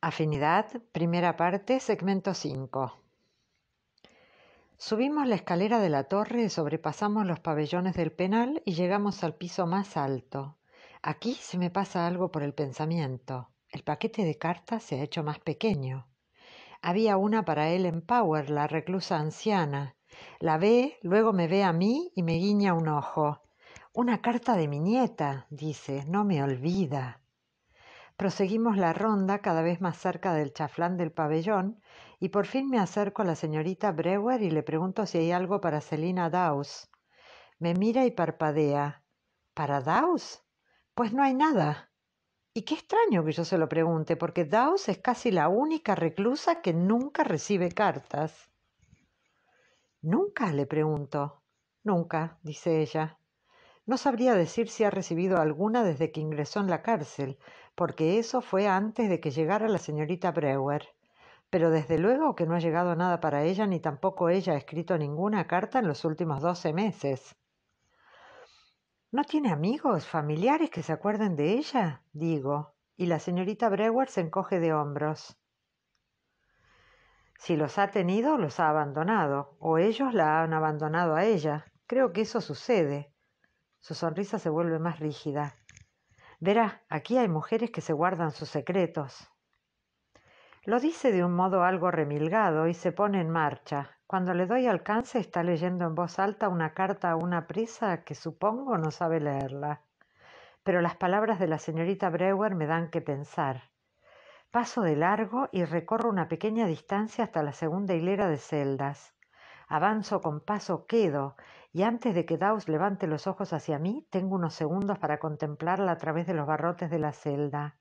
Afinidad, primera parte, segmento 5. Subimos la escalera de la torre, sobrepasamos los pabellones del penal y llegamos al piso más alto. Aquí se me pasa algo por el pensamiento. El paquete de cartas se ha hecho más pequeño. Había una para él en Power, la reclusa anciana. La ve, luego me ve a mí y me guiña un ojo. Una carta de mi nieta, dice, no me olvida. Proseguimos la ronda cada vez más cerca del chaflán del pabellón y por fin me acerco a la señorita Brewer y le pregunto si hay algo para Selina Dawes. Me mira y parpadea. ¿Para Daus. Pues no hay nada. Y qué extraño que yo se lo pregunte, porque Dawes es casi la única reclusa que nunca recibe cartas. Nunca, le pregunto. Nunca, dice ella. No sabría decir si ha recibido alguna desde que ingresó en la cárcel, porque eso fue antes de que llegara la señorita Brewer. Pero desde luego que no ha llegado nada para ella, ni tampoco ella ha escrito ninguna carta en los últimos doce meses. ¿No tiene amigos, familiares que se acuerden de ella? digo, y la señorita Brewer se encoge de hombros. Si los ha tenido, los ha abandonado, o ellos la han abandonado a ella. Creo que eso sucede. Su sonrisa se vuelve más rígida. Verá, aquí hay mujeres que se guardan sus secretos. Lo dice de un modo algo remilgado y se pone en marcha. Cuando le doy alcance está leyendo en voz alta una carta a una prisa que supongo no sabe leerla. Pero las palabras de la señorita Brewer me dan que pensar. Paso de largo y recorro una pequeña distancia hasta la segunda hilera de celdas. Avanzo con paso quedo, y antes de que Daus levante los ojos hacia mí, tengo unos segundos para contemplarla a través de los barrotes de la celda.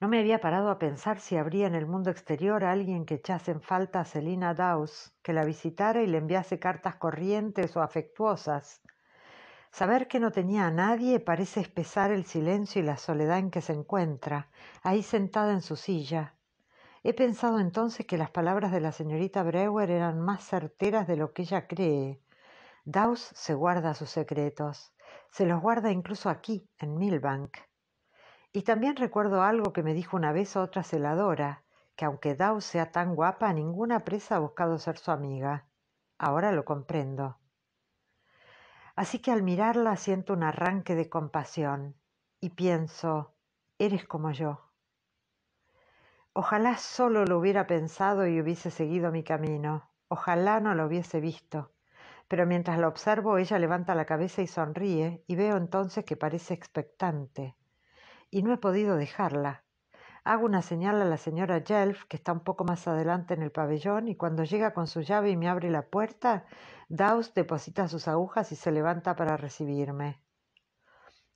No me había parado a pensar si habría en el mundo exterior a alguien que echase en falta a Selina Daus, que la visitara y le enviase cartas corrientes o afectuosas. Saber que no tenía a nadie parece espesar el silencio y la soledad en que se encuentra, ahí sentada en su silla, He pensado entonces que las palabras de la señorita Brewer eran más certeras de lo que ella cree. Dawes se guarda sus secretos, se los guarda incluso aquí, en Milbank. Y también recuerdo algo que me dijo una vez otra celadora, que aunque Dawes sea tan guapa, ninguna presa ha buscado ser su amiga. Ahora lo comprendo. Así que al mirarla siento un arranque de compasión y pienso, eres como yo. Ojalá solo lo hubiera pensado y hubiese seguido mi camino. Ojalá no lo hubiese visto. Pero mientras la observo, ella levanta la cabeza y sonríe, y veo entonces que parece expectante. Y no he podido dejarla. Hago una señal a la señora Jelf, que está un poco más adelante en el pabellón, y cuando llega con su llave y me abre la puerta, Daus deposita sus agujas y se levanta para recibirme.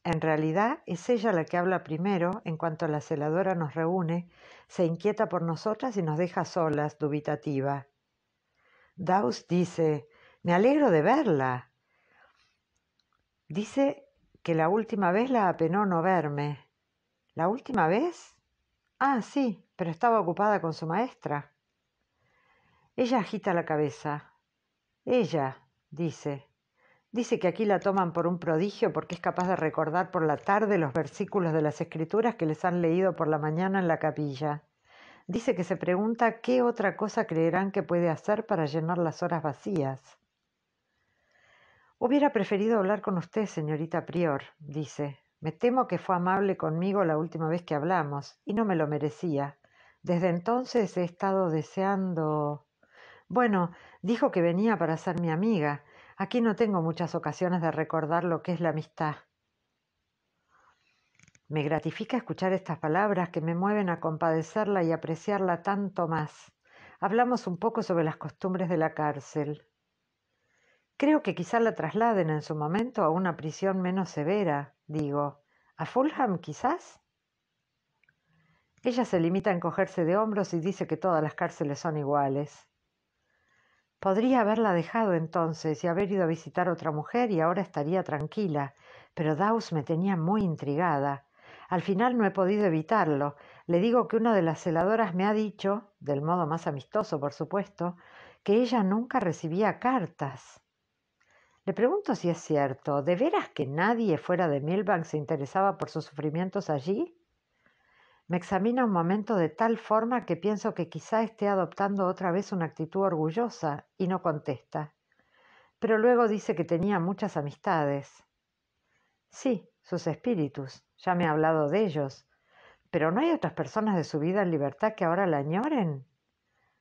En realidad es ella la que habla primero, en cuanto la celadora nos reúne, se inquieta por nosotras y nos deja solas, dubitativa. Daus dice, me alegro de verla. Dice que la última vez la apenó no verme. ¿La última vez? Ah, sí, pero estaba ocupada con su maestra. Ella agita la cabeza. Ella, dice, Dice que aquí la toman por un prodigio porque es capaz de recordar por la tarde los versículos de las escrituras que les han leído por la mañana en la capilla. Dice que se pregunta qué otra cosa creerán que puede hacer para llenar las horas vacías. Hubiera preferido hablar con usted, señorita Prior, dice. Me temo que fue amable conmigo la última vez que hablamos, y no me lo merecía. Desde entonces he estado deseando. Bueno, dijo que venía para ser mi amiga, Aquí no tengo muchas ocasiones de recordar lo que es la amistad. Me gratifica escuchar estas palabras que me mueven a compadecerla y apreciarla tanto más. Hablamos un poco sobre las costumbres de la cárcel. Creo que quizá la trasladen en su momento a una prisión menos severa, digo. ¿A Fulham quizás? Ella se limita a encogerse de hombros y dice que todas las cárceles son iguales. Podría haberla dejado entonces y haber ido a visitar otra mujer y ahora estaría tranquila, pero Dawes me tenía muy intrigada. Al final no he podido evitarlo. Le digo que una de las celadoras me ha dicho, del modo más amistoso por supuesto, que ella nunca recibía cartas. Le pregunto si es cierto, ¿de veras que nadie fuera de Milbank se interesaba por sus sufrimientos allí? Me examina un momento de tal forma que pienso que quizá esté adoptando otra vez una actitud orgullosa y no contesta. Pero luego dice que tenía muchas amistades. Sí, sus espíritus, ya me ha hablado de ellos. Pero ¿no hay otras personas de su vida en libertad que ahora la añoren?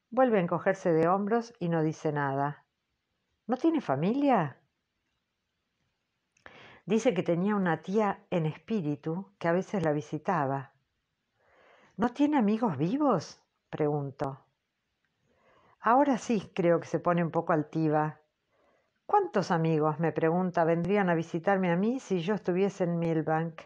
Vuelve a encogerse de hombros y no dice nada. ¿No tiene familia? Dice que tenía una tía en espíritu que a veces la visitaba. ¿No tiene amigos vivos? preguntó. Ahora sí creo que se pone un poco altiva. ¿Cuántos amigos, me pregunta, vendrían a visitarme a mí si yo estuviese en Milbank?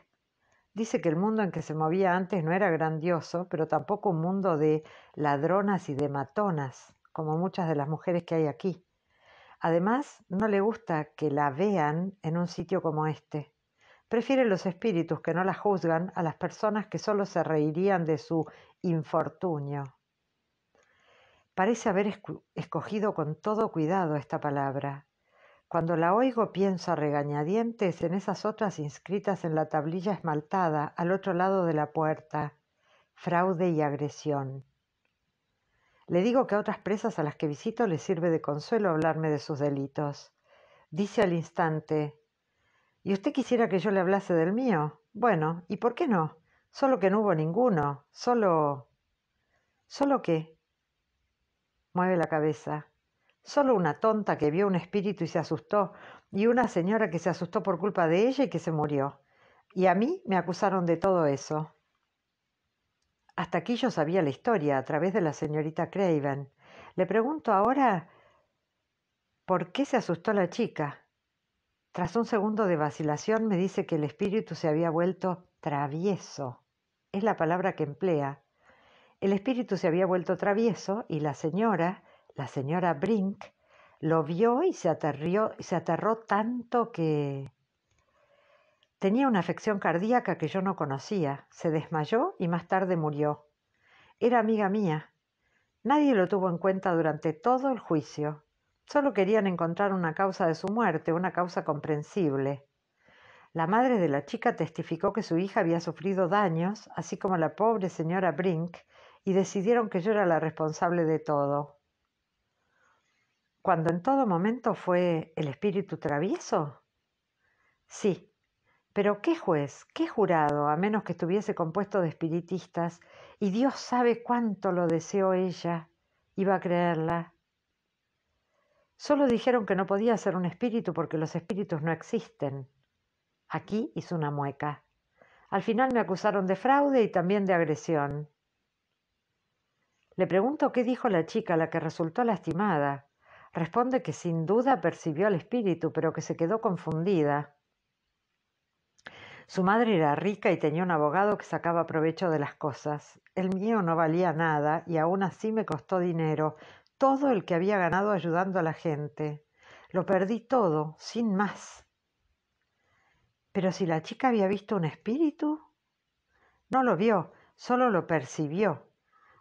Dice que el mundo en que se movía antes no era grandioso, pero tampoco un mundo de ladronas y de matonas, como muchas de las mujeres que hay aquí. Además, no le gusta que la vean en un sitio como este prefiere los espíritus que no la juzgan a las personas que solo se reirían de su infortunio. Parece haber escogido con todo cuidado esta palabra. Cuando la oigo pienso a regañadientes en esas otras inscritas en la tablilla esmaltada al otro lado de la puerta, fraude y agresión. Le digo que a otras presas a las que visito les sirve de consuelo hablarme de sus delitos. Dice al instante, ¿Y usted quisiera que yo le hablase del mío? Bueno, ¿y por qué no? Solo que no hubo ninguno, solo... ¿Solo qué? Mueve la cabeza. Solo una tonta que vio un espíritu y se asustó, y una señora que se asustó por culpa de ella y que se murió. Y a mí me acusaron de todo eso. Hasta aquí yo sabía la historia a través de la señorita Craven. Le pregunto ahora por qué se asustó la chica. Tras un segundo de vacilación me dice que el espíritu se había vuelto travieso. Es la palabra que emplea. El espíritu se había vuelto travieso y la señora, la señora Brink, lo vio y se, se aterró tanto que... Tenía una afección cardíaca que yo no conocía, se desmayó y más tarde murió. Era amiga mía. Nadie lo tuvo en cuenta durante todo el juicio. Solo querían encontrar una causa de su muerte, una causa comprensible. La madre de la chica testificó que su hija había sufrido daños, así como la pobre señora Brink, y decidieron que yo era la responsable de todo. Cuando en todo momento fue el espíritu travieso. Sí, pero ¿qué juez, qué jurado, a menos que estuviese compuesto de espiritistas, y Dios sabe cuánto lo deseó ella, iba a creerla? Solo dijeron que no podía ser un espíritu porque los espíritus no existen. Aquí hizo una mueca. Al final me acusaron de fraude y también de agresión. Le pregunto qué dijo la chica, la que resultó lastimada. Responde que sin duda percibió al espíritu, pero que se quedó confundida. Su madre era rica y tenía un abogado que sacaba provecho de las cosas. El mío no valía nada y aún así me costó dinero, todo el que había ganado ayudando a la gente. Lo perdí todo, sin más. Pero si la chica había visto un espíritu, no lo vio, solo lo percibió.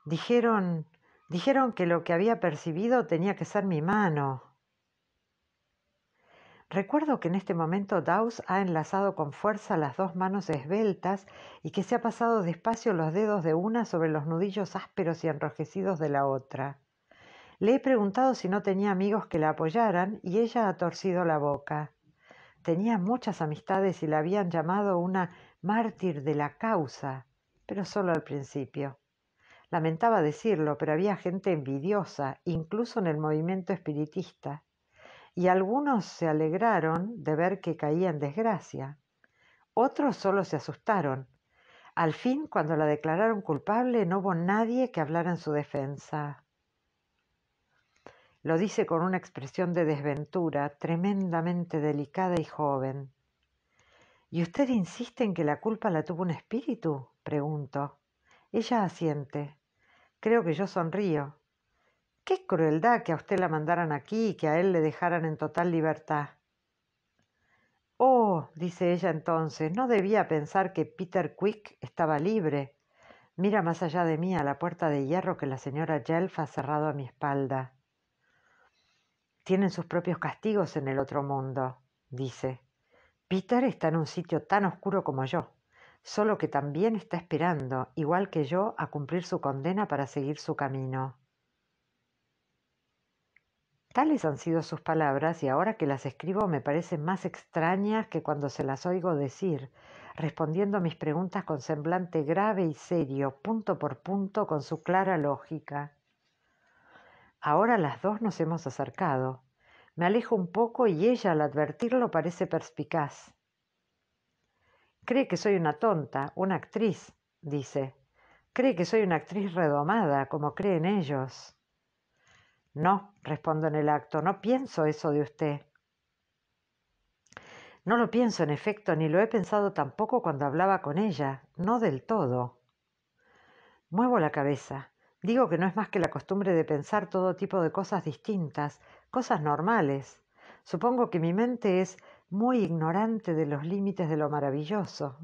Dijeron, dijeron que lo que había percibido tenía que ser mi mano. Recuerdo que en este momento Daus ha enlazado con fuerza las dos manos esbeltas y que se ha pasado despacio los dedos de una sobre los nudillos ásperos y enrojecidos de la otra. Le he preguntado si no tenía amigos que la apoyaran y ella ha torcido la boca. Tenía muchas amistades y la habían llamado una mártir de la causa, pero solo al principio. Lamentaba decirlo, pero había gente envidiosa, incluso en el movimiento espiritista, y algunos se alegraron de ver que caía en desgracia. Otros solo se asustaron. Al fin, cuando la declararon culpable, no hubo nadie que hablara en su defensa. Lo dice con una expresión de desventura tremendamente delicada y joven. ¿Y usted insiste en que la culpa la tuvo un espíritu? pregunto. Ella asiente. Creo que yo sonrío. Qué crueldad que a usted la mandaran aquí y que a él le dejaran en total libertad. Oh, dice ella entonces, no debía pensar que Peter Quick estaba libre. Mira más allá de mí a la puerta de hierro que la señora Jelf ha cerrado a mi espalda. Tienen sus propios castigos en el otro mundo, dice. Peter está en un sitio tan oscuro como yo, solo que también está esperando, igual que yo, a cumplir su condena para seguir su camino. Tales han sido sus palabras y ahora que las escribo me parecen más extrañas que cuando se las oigo decir, respondiendo a mis preguntas con semblante grave y serio, punto por punto, con su clara lógica. Ahora las dos nos hemos acercado. Me alejo un poco y ella al advertirlo parece perspicaz. Cree que soy una tonta, una actriz, dice. Cree que soy una actriz redomada, como creen ellos. No, respondo en el acto, no pienso eso de usted. No lo pienso en efecto, ni lo he pensado tampoco cuando hablaba con ella, no del todo. Muevo la cabeza. Digo que no es más que la costumbre de pensar todo tipo de cosas distintas, cosas normales. Supongo que mi mente es muy ignorante de los límites de lo maravilloso.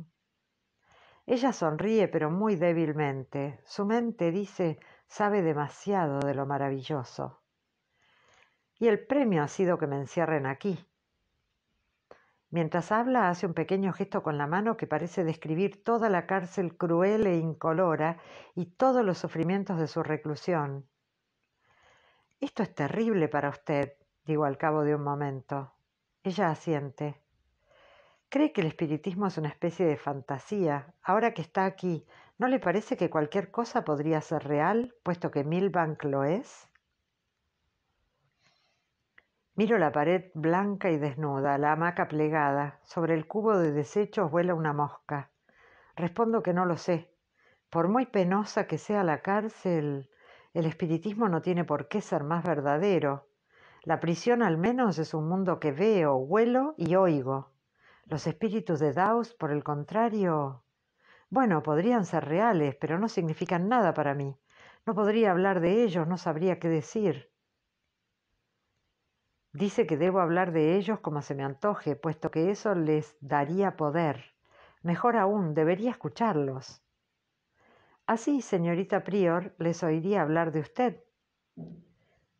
Ella sonríe pero muy débilmente. Su mente dice sabe demasiado de lo maravilloso. Y el premio ha sido que me encierren aquí. Mientras habla hace un pequeño gesto con la mano que parece describir toda la cárcel cruel e incolora y todos los sufrimientos de su reclusión. Esto es terrible para usted, digo al cabo de un momento. Ella asiente. Cree que el espiritismo es una especie de fantasía. Ahora que está aquí, ¿no le parece que cualquier cosa podría ser real, puesto que Milbank lo es? Miro la pared blanca y desnuda, la hamaca plegada. Sobre el cubo de desechos vuela una mosca. Respondo que no lo sé. Por muy penosa que sea la cárcel, el espiritismo no tiene por qué ser más verdadero. La prisión al menos es un mundo que veo, huelo y oigo. Los espíritus de Daus, por el contrario, bueno, podrían ser reales, pero no significan nada para mí. No podría hablar de ellos, no sabría qué decir. Dice que debo hablar de ellos como se me antoje, puesto que eso les daría poder. Mejor aún, debería escucharlos. Así, señorita Prior, les oiría hablar de usted.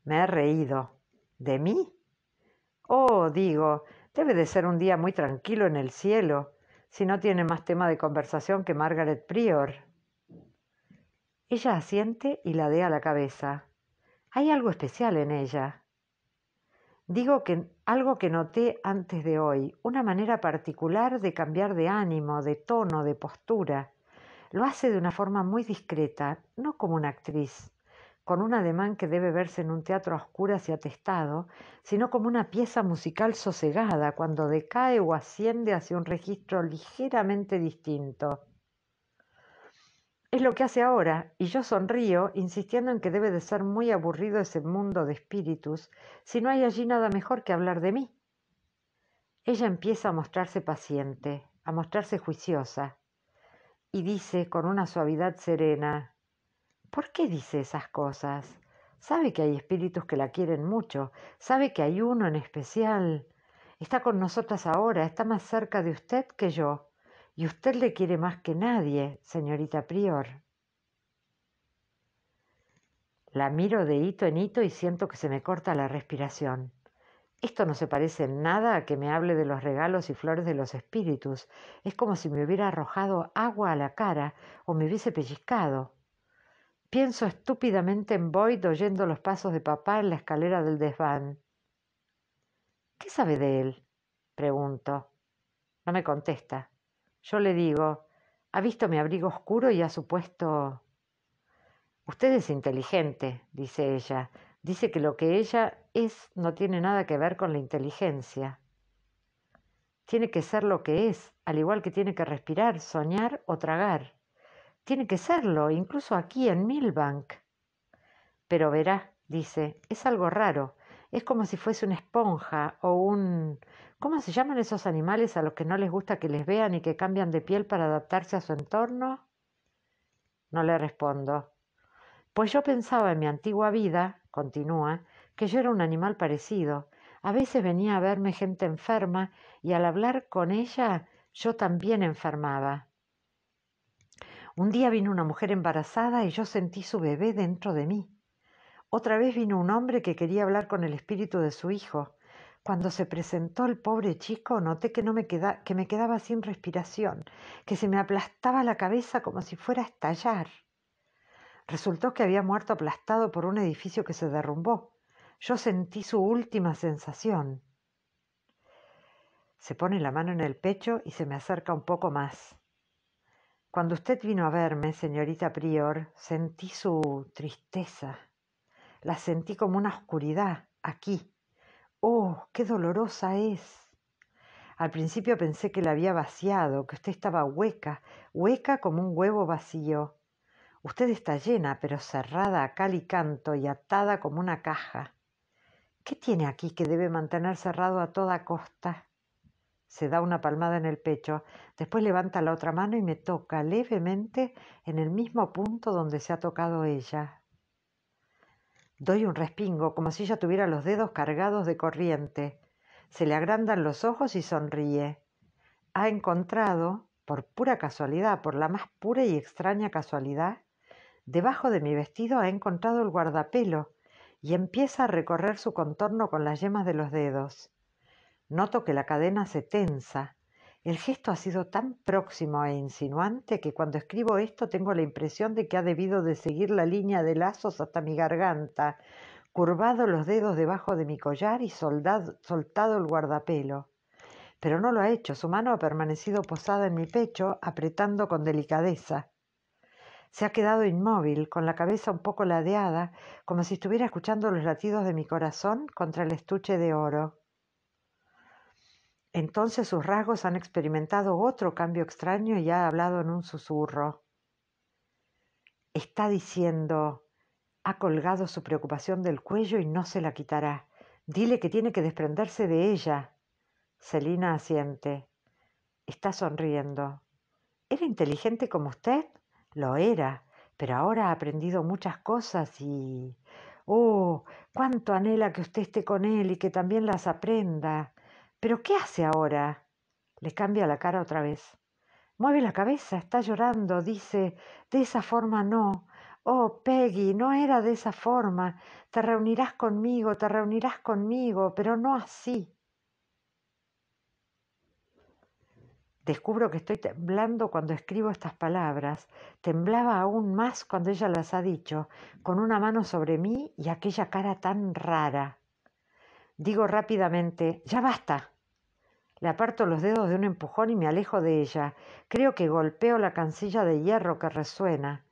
Me he reído. ¿De mí? Oh, digo, debe de ser un día muy tranquilo en el cielo, si no tiene más tema de conversación que Margaret Prior. Ella asiente y ladea la cabeza. Hay algo especial en ella. Digo que algo que noté antes de hoy, una manera particular de cambiar de ánimo, de tono, de postura. Lo hace de una forma muy discreta, no como una actriz, con un ademán que debe verse en un teatro a y atestado, sino como una pieza musical sosegada cuando decae o asciende hacia un registro ligeramente distinto. Es lo que hace ahora, y yo sonrío, insistiendo en que debe de ser muy aburrido ese mundo de espíritus, si no hay allí nada mejor que hablar de mí. Ella empieza a mostrarse paciente, a mostrarse juiciosa, y dice con una suavidad serena, ¿por qué dice esas cosas? Sabe que hay espíritus que la quieren mucho, sabe que hay uno en especial. Está con nosotras ahora, está más cerca de usted que yo. Y usted le quiere más que nadie, señorita Prior. La miro de hito en hito y siento que se me corta la respiración. Esto no se parece en nada a que me hable de los regalos y flores de los espíritus. Es como si me hubiera arrojado agua a la cara o me hubiese pellizcado. Pienso estúpidamente en Boyd oyendo los pasos de papá en la escalera del desván. ¿Qué sabe de él? pregunto. No me contesta. Yo le digo, ¿ha visto mi abrigo oscuro y ha supuesto... Usted es inteligente, dice ella. Dice que lo que ella es no tiene nada que ver con la inteligencia. Tiene que ser lo que es, al igual que tiene que respirar, soñar o tragar. Tiene que serlo, incluso aquí en Milbank. Pero verá, dice, es algo raro. Es como si fuese una esponja o un... ¿Cómo se llaman esos animales a los que no les gusta que les vean y que cambian de piel para adaptarse a su entorno? No le respondo. Pues yo pensaba en mi antigua vida, continúa, que yo era un animal parecido. A veces venía a verme gente enferma y al hablar con ella yo también enfermaba. Un día vino una mujer embarazada y yo sentí su bebé dentro de mí. Otra vez vino un hombre que quería hablar con el espíritu de su hijo. Cuando se presentó el pobre chico, noté que, no me que me quedaba sin respiración, que se me aplastaba la cabeza como si fuera a estallar. Resultó que había muerto aplastado por un edificio que se derrumbó. Yo sentí su última sensación. Se pone la mano en el pecho y se me acerca un poco más. Cuando usted vino a verme, señorita Prior, sentí su tristeza. La sentí como una oscuridad, aquí. ¡Oh, qué dolorosa es! Al principio pensé que la había vaciado, que usted estaba hueca, hueca como un huevo vacío. Usted está llena, pero cerrada a cal y canto y atada como una caja. ¿Qué tiene aquí que debe mantener cerrado a toda costa? Se da una palmada en el pecho, después levanta la otra mano y me toca levemente en el mismo punto donde se ha tocado ella. Doy un respingo, como si ella tuviera los dedos cargados de corriente. Se le agrandan los ojos y sonríe. Ha encontrado, por pura casualidad, por la más pura y extraña casualidad, debajo de mi vestido ha encontrado el guardapelo y empieza a recorrer su contorno con las yemas de los dedos. Noto que la cadena se tensa, el gesto ha sido tan próximo e insinuante que cuando escribo esto tengo la impresión de que ha debido de seguir la línea de lazos hasta mi garganta, curvado los dedos debajo de mi collar y soltado el guardapelo. Pero no lo ha hecho, su mano ha permanecido posada en mi pecho, apretando con delicadeza. Se ha quedado inmóvil, con la cabeza un poco ladeada, como si estuviera escuchando los latidos de mi corazón contra el estuche de oro. Entonces sus rasgos han experimentado otro cambio extraño y ha hablado en un susurro. Está diciendo, ha colgado su preocupación del cuello y no se la quitará. Dile que tiene que desprenderse de ella. Celina asiente. Está sonriendo. ¿Era inteligente como usted? Lo era, pero ahora ha aprendido muchas cosas y... Oh, cuánto anhela que usted esté con él y que también las aprenda. ¿Pero qué hace ahora? Le cambia la cara otra vez. Mueve la cabeza, está llorando, dice, de esa forma no. Oh, Peggy, no era de esa forma. Te reunirás conmigo, te reunirás conmigo, pero no así. Descubro que estoy temblando cuando escribo estas palabras. Temblaba aún más cuando ella las ha dicho, con una mano sobre mí y aquella cara tan rara. Digo rápidamente, ya basta. Le aparto los dedos de un empujón y me alejo de ella. Creo que golpeo la cancilla de hierro que resuena.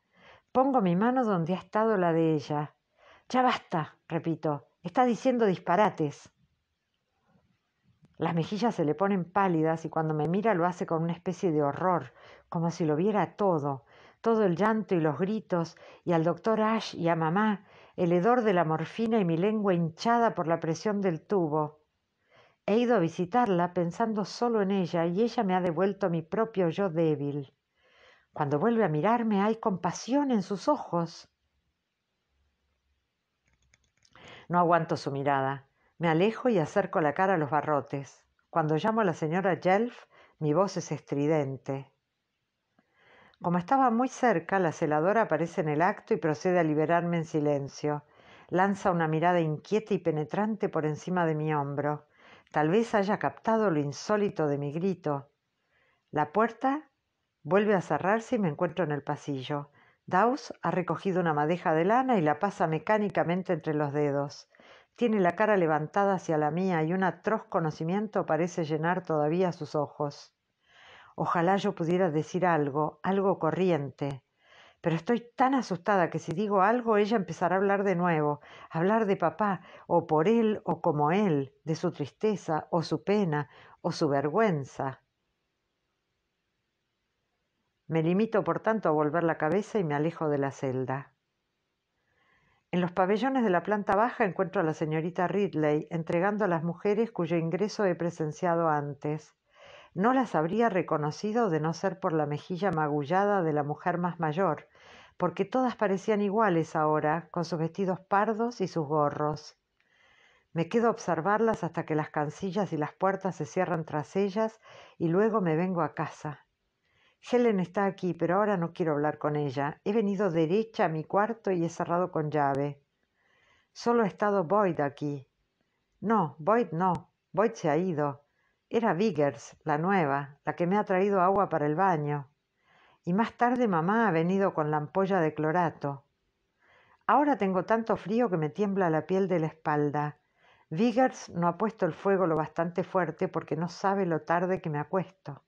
Pongo mi mano donde ha estado la de ella. Ya basta, repito. Está diciendo disparates. Las mejillas se le ponen pálidas y cuando me mira lo hace con una especie de horror, como si lo viera todo, todo el llanto y los gritos, y al doctor Ash y a mamá, el hedor de la morfina y mi lengua hinchada por la presión del tubo. He ido a visitarla pensando solo en ella y ella me ha devuelto mi propio yo débil. Cuando vuelve a mirarme hay compasión en sus ojos. No aguanto su mirada. Me alejo y acerco la cara a los barrotes. Cuando llamo a la señora Jelf, mi voz es estridente. Como estaba muy cerca, la celadora aparece en el acto y procede a liberarme en silencio. Lanza una mirada inquieta y penetrante por encima de mi hombro. Tal vez haya captado lo insólito de mi grito. La puerta vuelve a cerrarse y me encuentro en el pasillo. Daus ha recogido una madeja de lana y la pasa mecánicamente entre los dedos. Tiene la cara levantada hacia la mía y un atroz conocimiento parece llenar todavía sus ojos. Ojalá yo pudiera decir algo, algo corriente pero estoy tan asustada que si digo algo ella empezará a hablar de nuevo, hablar de papá, o por él, o como él, de su tristeza, o su pena, o su vergüenza. Me limito, por tanto, a volver la cabeza y me alejo de la celda. En los pabellones de la planta baja encuentro a la señorita Ridley entregando a las mujeres cuyo ingreso he presenciado antes no las habría reconocido de no ser por la mejilla magullada de la mujer más mayor, porque todas parecían iguales ahora, con sus vestidos pardos y sus gorros. Me quedo a observarlas hasta que las cancillas y las puertas se cierran tras ellas y luego me vengo a casa. Helen está aquí, pero ahora no quiero hablar con ella. He venido derecha a mi cuarto y he cerrado con llave. Solo ha estado Boyd aquí. No, Boyd no. Boyd se ha ido. Era Viggers, la nueva, la que me ha traído agua para el baño. Y más tarde mamá ha venido con la ampolla de clorato. Ahora tengo tanto frío que me tiembla la piel de la espalda. Viggers no ha puesto el fuego lo bastante fuerte porque no sabe lo tarde que me acuesto.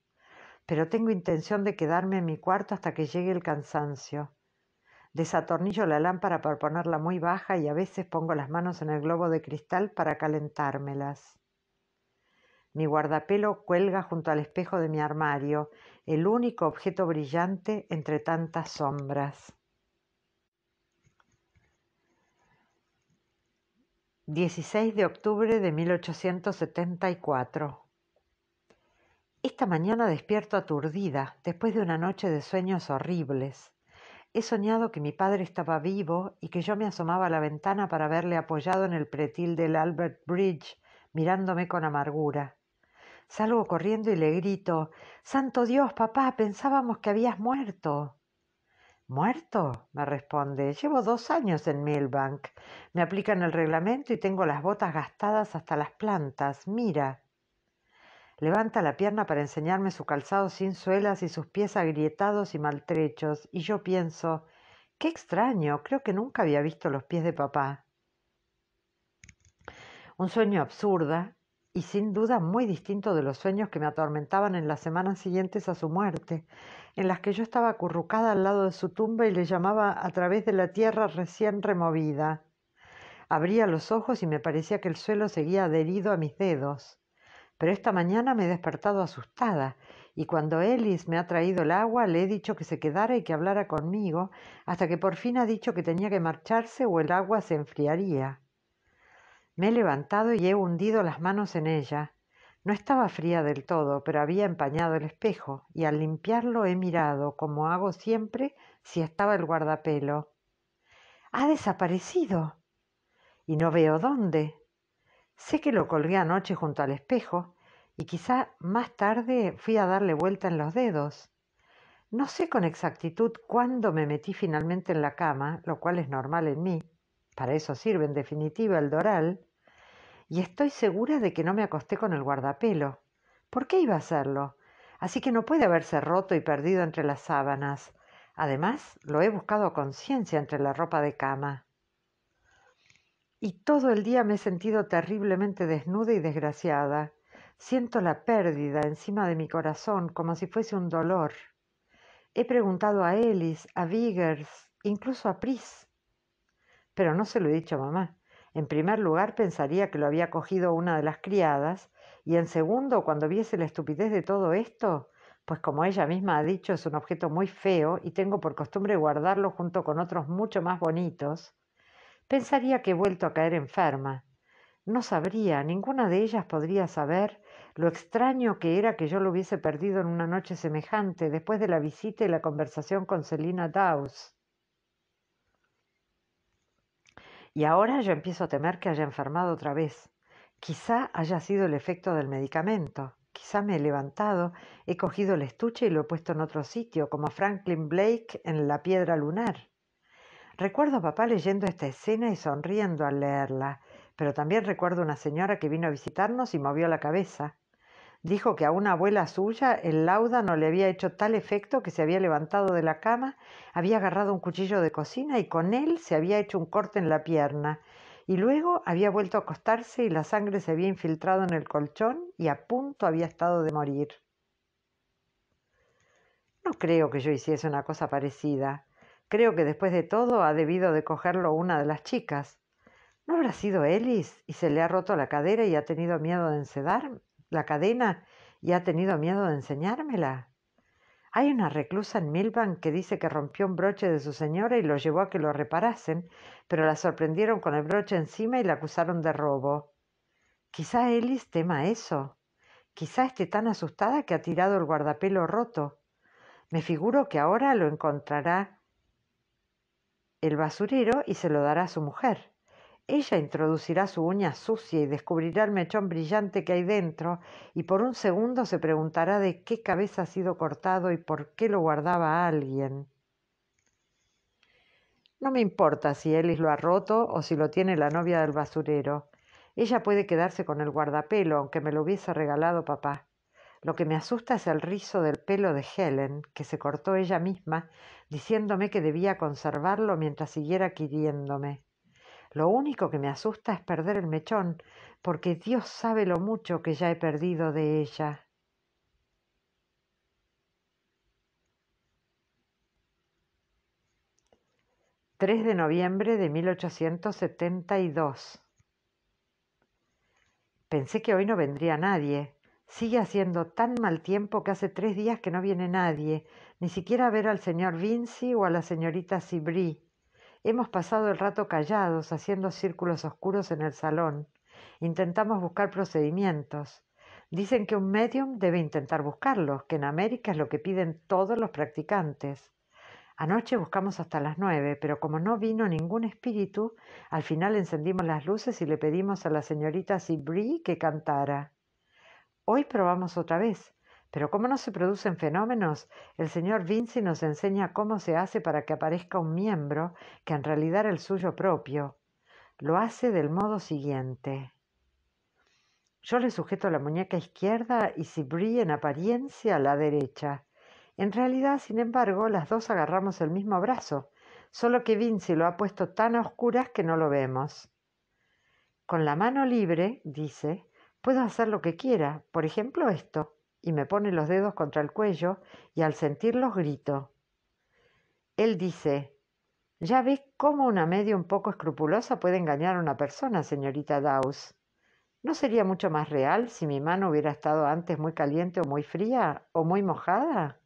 Pero tengo intención de quedarme en mi cuarto hasta que llegue el cansancio. Desatornillo la lámpara para ponerla muy baja y a veces pongo las manos en el globo de cristal para calentármelas. Mi guardapelo cuelga junto al espejo de mi armario, el único objeto brillante entre tantas sombras. 16 de octubre de 1874. Esta mañana despierto aturdida, después de una noche de sueños horribles. He soñado que mi padre estaba vivo y que yo me asomaba a la ventana para verle apoyado en el pretil del Albert Bridge, mirándome con amargura. Salgo corriendo y le grito Santo Dios, papá, pensábamos que habías muerto. ¿Muerto? me responde. Llevo dos años en Milbank. Me aplican el reglamento y tengo las botas gastadas hasta las plantas. Mira. Levanta la pierna para enseñarme su calzado sin suelas y sus pies agrietados y maltrechos, y yo pienso Qué extraño, creo que nunca había visto los pies de papá. Un sueño absurda, y sin duda muy distinto de los sueños que me atormentaban en las semanas siguientes a su muerte, en las que yo estaba acurrucada al lado de su tumba y le llamaba a través de la tierra recién removida. Abría los ojos y me parecía que el suelo seguía adherido a mis dedos. Pero esta mañana me he despertado asustada y cuando Ellis me ha traído el agua le he dicho que se quedara y que hablara conmigo hasta que por fin ha dicho que tenía que marcharse o el agua se enfriaría. Me he levantado y he hundido las manos en ella. No estaba fría del todo, pero había empañado el espejo, y al limpiarlo he mirado, como hago siempre, si estaba el guardapelo. Ha desaparecido. Y no veo dónde. Sé que lo colgué anoche junto al espejo, y quizá más tarde fui a darle vuelta en los dedos. No sé con exactitud cuándo me metí finalmente en la cama, lo cual es normal en mí. Para eso sirve en definitiva el doral y estoy segura de que no me acosté con el guardapelo. ¿Por qué iba a hacerlo? Así que no puede haberse roto y perdido entre las sábanas. Además, lo he buscado a conciencia entre la ropa de cama. Y todo el día me he sentido terriblemente desnuda y desgraciada. Siento la pérdida encima de mi corazón como si fuese un dolor. He preguntado a Ellis, a Biggers, incluso a Pris, pero no se lo he dicho a mamá. En primer lugar pensaría que lo había cogido una de las criadas y en segundo, cuando viese la estupidez de todo esto, pues como ella misma ha dicho, es un objeto muy feo y tengo por costumbre guardarlo junto con otros mucho más bonitos, pensaría que he vuelto a caer enferma. No sabría, ninguna de ellas podría saber lo extraño que era que yo lo hubiese perdido en una noche semejante después de la visita y la conversación con Selina Dawes. Y ahora yo empiezo a temer que haya enfermado otra vez. Quizá haya sido el efecto del medicamento. Quizá me he levantado, he cogido el estuche y lo he puesto en otro sitio, como Franklin Blake en La piedra lunar. Recuerdo a papá leyendo esta escena y sonriendo al leerla, pero también recuerdo una señora que vino a visitarnos y movió la cabeza. Dijo que a una abuela suya el lauda no le había hecho tal efecto que se había levantado de la cama, había agarrado un cuchillo de cocina y con él se había hecho un corte en la pierna, y luego había vuelto a acostarse y la sangre se había infiltrado en el colchón y a punto había estado de morir. No creo que yo hiciese una cosa parecida. Creo que después de todo ha debido de cogerlo una de las chicas. ¿No habrá sido Ellis y se le ha roto la cadera y ha tenido miedo de encedar la cadena y ha tenido miedo de enseñármela. Hay una reclusa en Milbank que dice que rompió un broche de su señora y lo llevó a que lo reparasen, pero la sorprendieron con el broche encima y la acusaron de robo. Quizá Ellis tema eso. Quizá esté tan asustada que ha tirado el guardapelo roto. Me figuro que ahora lo encontrará el basurero y se lo dará a su mujer. Ella introducirá su uña sucia y descubrirá el mechón brillante que hay dentro, y por un segundo se preguntará de qué cabeza ha sido cortado y por qué lo guardaba alguien. No me importa si Ellis lo ha roto o si lo tiene la novia del basurero. Ella puede quedarse con el guardapelo, aunque me lo hubiese regalado papá. Lo que me asusta es el rizo del pelo de Helen, que se cortó ella misma, diciéndome que debía conservarlo mientras siguiera quiriéndome. Lo único que me asusta es perder el mechón, porque Dios sabe lo mucho que ya he perdido de ella. Tres de noviembre de 1872. Pensé que hoy no vendría nadie. Sigue haciendo tan mal tiempo que hace tres días que no viene nadie, ni siquiera a ver al señor Vinci o a la señorita Sibri. Hemos pasado el rato callados, haciendo círculos oscuros en el salón. Intentamos buscar procedimientos. Dicen que un medium debe intentar buscarlos, que en América es lo que piden todos los practicantes. Anoche buscamos hasta las nueve, pero como no vino ningún espíritu, al final encendimos las luces y le pedimos a la señorita Sibri que cantara. Hoy probamos otra vez. Pero como no se producen fenómenos, el señor Vinci nos enseña cómo se hace para que aparezca un miembro que en realidad era el suyo propio. Lo hace del modo siguiente. Yo le sujeto la muñeca izquierda y brilla en apariencia la derecha. En realidad, sin embargo, las dos agarramos el mismo brazo, solo que Vinci lo ha puesto tan a oscuras que no lo vemos. Con la mano libre, dice, puedo hacer lo que quiera, por ejemplo esto y me pone los dedos contra el cuello y al sentirlos grito. Él dice, ya ves cómo una media un poco escrupulosa puede engañar a una persona, señorita Dawes. ¿No sería mucho más real si mi mano hubiera estado antes muy caliente o muy fría o muy mojada?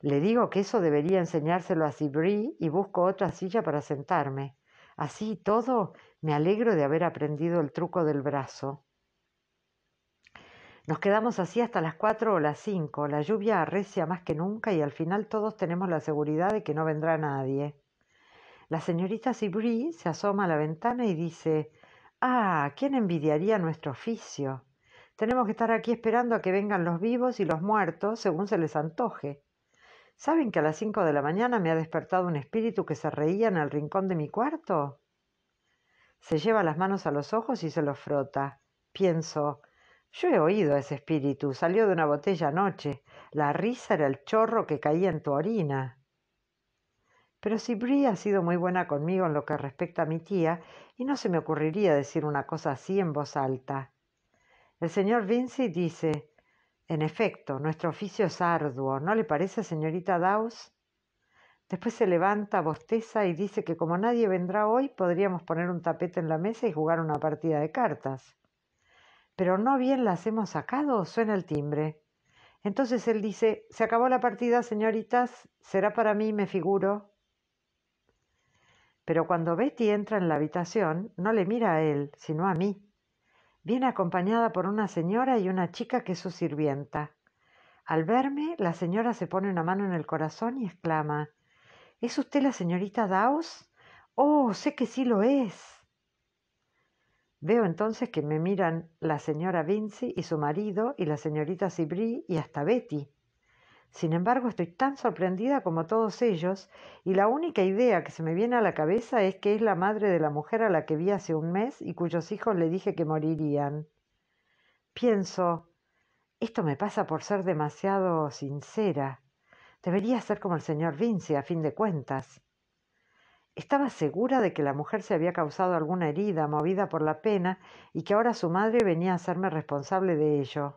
Le digo que eso debería enseñárselo a Sibri y busco otra silla para sentarme. Así y todo, me alegro de haber aprendido el truco del brazo. Nos quedamos así hasta las cuatro o las cinco. La lluvia arrecia más que nunca y al final todos tenemos la seguridad de que no vendrá nadie. La señorita Sibri se asoma a la ventana y dice Ah, ¿quién envidiaría nuestro oficio? Tenemos que estar aquí esperando a que vengan los vivos y los muertos según se les antoje. ¿Saben que a las cinco de la mañana me ha despertado un espíritu que se reía en el rincón de mi cuarto? Se lleva las manos a los ojos y se los frota. Pienso, yo he oído a ese espíritu, salió de una botella anoche. La risa era el chorro que caía en tu orina. Pero si Brie ha sido muy buena conmigo en lo que respecta a mi tía, y no se me ocurriría decir una cosa así en voz alta. El señor Vinci dice En efecto, nuestro oficio es arduo, ¿no le parece, señorita Dawes? Después se levanta, bosteza y dice que como nadie vendrá hoy, podríamos poner un tapete en la mesa y jugar una partida de cartas pero no bien las hemos sacado, suena el timbre. Entonces él dice, se acabó la partida, señoritas, será para mí, me figuro. Pero cuando Betty entra en la habitación, no le mira a él, sino a mí. Viene acompañada por una señora y una chica que es su sirvienta. Al verme, la señora se pone una mano en el corazón y exclama ¿Es usted la señorita daos Oh, sé que sí lo es. Veo entonces que me miran la señora Vinci y su marido y la señorita Cibri y hasta Betty. Sin embargo, estoy tan sorprendida como todos ellos y la única idea que se me viene a la cabeza es que es la madre de la mujer a la que vi hace un mes y cuyos hijos le dije que morirían. Pienso, esto me pasa por ser demasiado sincera. Debería ser como el señor Vinci, a fin de cuentas. Estaba segura de que la mujer se había causado alguna herida movida por la pena y que ahora su madre venía a hacerme responsable de ello.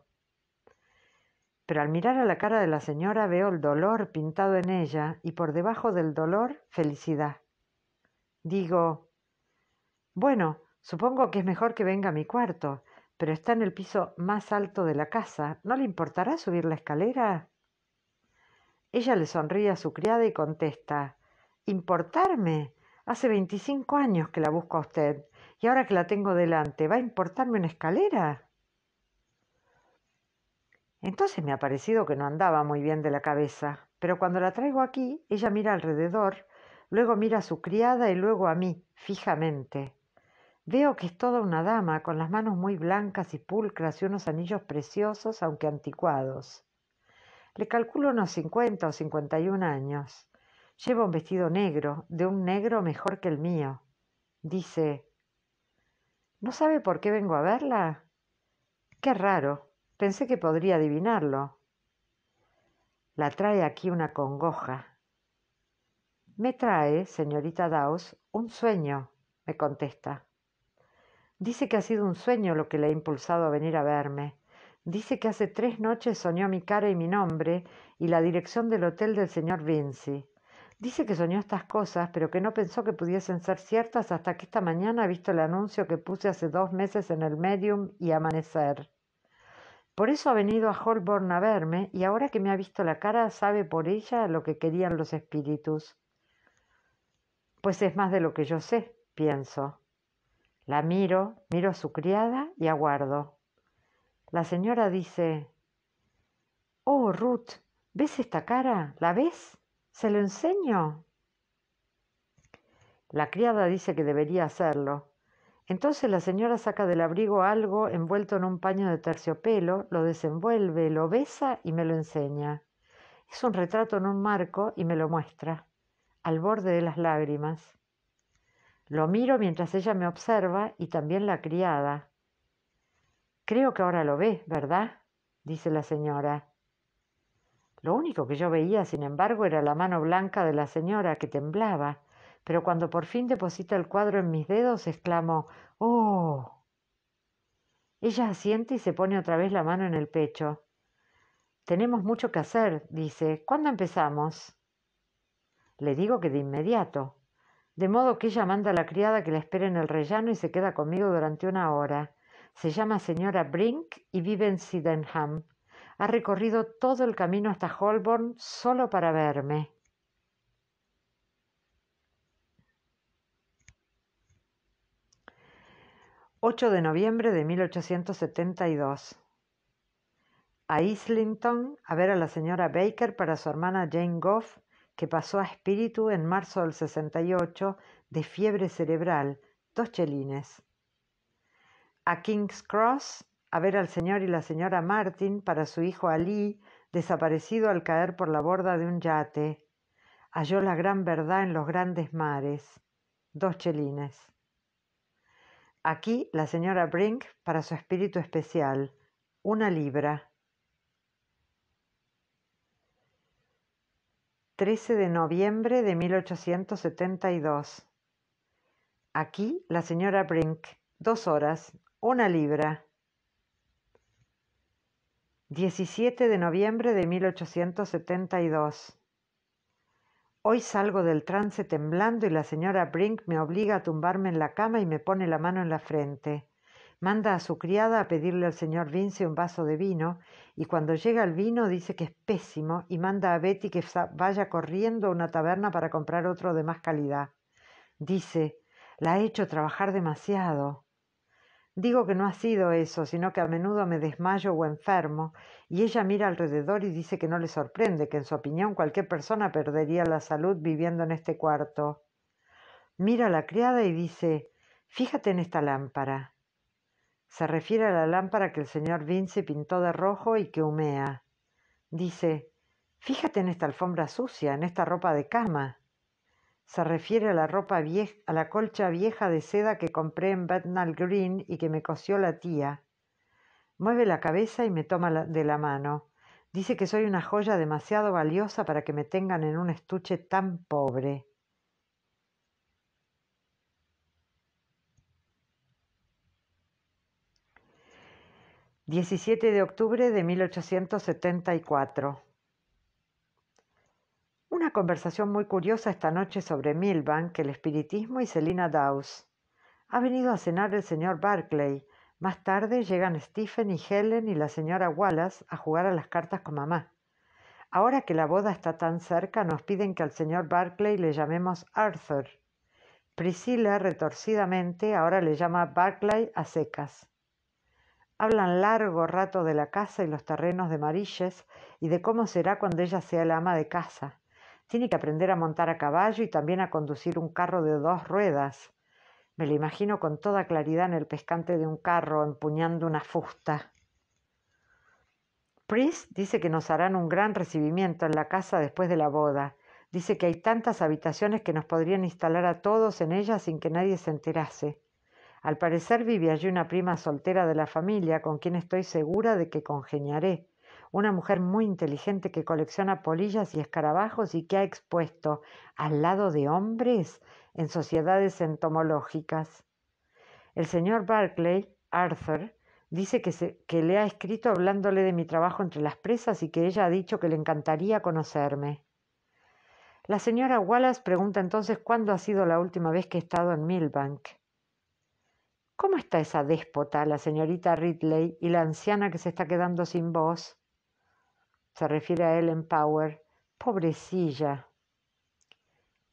Pero al mirar a la cara de la señora veo el dolor pintado en ella y por debajo del dolor felicidad. Digo, bueno, supongo que es mejor que venga a mi cuarto, pero está en el piso más alto de la casa. ¿No le importará subir la escalera? Ella le sonríe a su criada y contesta ¿Importarme? Hace veinticinco años que la busco a usted, y ahora que la tengo delante, ¿va a importarme una escalera? Entonces me ha parecido que no andaba muy bien de la cabeza, pero cuando la traigo aquí, ella mira alrededor, luego mira a su criada y luego a mí, fijamente. Veo que es toda una dama, con las manos muy blancas y pulcras y unos anillos preciosos, aunque anticuados. Le calculo unos cincuenta o cincuenta y un años. Lleva un vestido negro, de un negro mejor que el mío. Dice, ¿No sabe por qué vengo a verla? Qué raro. Pensé que podría adivinarlo. La trae aquí una congoja. Me trae, señorita Dawes, un sueño, me contesta. Dice que ha sido un sueño lo que le ha impulsado a venir a verme. Dice que hace tres noches soñó mi cara y mi nombre y la dirección del hotel del señor Vinci. Dice que soñó estas cosas, pero que no pensó que pudiesen ser ciertas hasta que esta mañana ha visto el anuncio que puse hace dos meses en el Medium y Amanecer. Por eso ha venido a Holborn a verme y ahora que me ha visto la cara sabe por ella lo que querían los espíritus. Pues es más de lo que yo sé, pienso. La miro, miro a su criada y aguardo. La señora dice, Oh, Ruth, ¿ves esta cara? ¿La ves? ¿Se lo enseño? La criada dice que debería hacerlo. Entonces la señora saca del abrigo algo envuelto en un paño de terciopelo, lo desenvuelve, lo besa y me lo enseña. Es un retrato en un marco y me lo muestra, al borde de las lágrimas. Lo miro mientras ella me observa y también la criada. Creo que ahora lo ve, ¿verdad? dice la señora. Lo único que yo veía, sin embargo, era la mano blanca de la señora que temblaba, pero cuando por fin deposita el cuadro en mis dedos, exclamo ¡Oh! Ella asiente y se pone otra vez la mano en el pecho. Tenemos mucho que hacer, dice. ¿Cuándo empezamos? Le digo que de inmediato. De modo que ella manda a la criada que la espere en el rellano y se queda conmigo durante una hora. Se llama señora Brink y vive en Sydenham. Ha recorrido todo el camino hasta Holborn solo para verme. —8 de noviembre de 1872. A Islington a ver a la señora Baker para su hermana Jane Goff, que pasó a espíritu en marzo del 68 de fiebre cerebral, dos chelines. A King's Cross a ver al señor y la señora Martin para su hijo Ali, desaparecido al caer por la borda de un yate. Halló la gran verdad en los grandes mares. Dos chelines. Aquí la señora Brink para su espíritu especial. Una libra. 13 de noviembre de 1872. Aquí la señora Brink. Dos horas. Una libra. 17 de noviembre de 1872. Hoy salgo del trance temblando y la señora Brink me obliga a tumbarme en la cama y me pone la mano en la frente. Manda a su criada a pedirle al señor Vince un vaso de vino y cuando llega el vino dice que es pésimo y manda a Betty que vaya corriendo a una taberna para comprar otro de más calidad. Dice, la he hecho trabajar demasiado. Digo que no ha sido eso, sino que a menudo me desmayo o enfermo, y ella mira alrededor y dice que no le sorprende, que en su opinión cualquier persona perdería la salud viviendo en este cuarto. Mira a la criada y dice Fíjate en esta lámpara. Se refiere a la lámpara que el señor Vince pintó de rojo y que humea. Dice Fíjate en esta alfombra sucia, en esta ropa de cama. Se refiere a la ropa vieja, a la colcha vieja de seda que compré en Bethnal Green y que me cosió la tía. Mueve la cabeza y me toma de la mano. Dice que soy una joya demasiado valiosa para que me tengan en un estuche tan pobre. —17 de octubre de 1874. Una conversación muy curiosa esta noche sobre Milbank, el espiritismo y Selina Dawes. Ha venido a cenar el señor Barclay. Más tarde llegan Stephen y Helen y la señora Wallace a jugar a las cartas con mamá. Ahora que la boda está tan cerca, nos piden que al señor Barclay le llamemos Arthur. Priscilla, retorcidamente, ahora le llama Barclay a secas. Hablan largo rato de la casa y los terrenos de Marilles y de cómo será cuando ella sea la ama de casa tiene que aprender a montar a caballo y también a conducir un carro de dos ruedas. Me lo imagino con toda claridad en el pescante de un carro empuñando una fusta. Pris dice que nos harán un gran recibimiento en la casa después de la boda. Dice que hay tantas habitaciones que nos podrían instalar a todos en ellas sin que nadie se enterase. Al parecer vive allí una prima soltera de la familia con quien estoy segura de que congeniaré una mujer muy inteligente que colecciona polillas y escarabajos y que ha expuesto al lado de hombres en sociedades entomológicas. El señor Barclay, Arthur, dice que, le ha escrito hablándole de mi trabajo entre las presas y que ella ha dicho que le encantaría conocerme. La señora Wallace pregunta entonces cuándo ha sido la última vez que he estado en Milbank. ¿Cómo está esa déspota, la señorita Ridley y la anciana que se está quedando sin voz? se refiere a en Power, pobrecilla.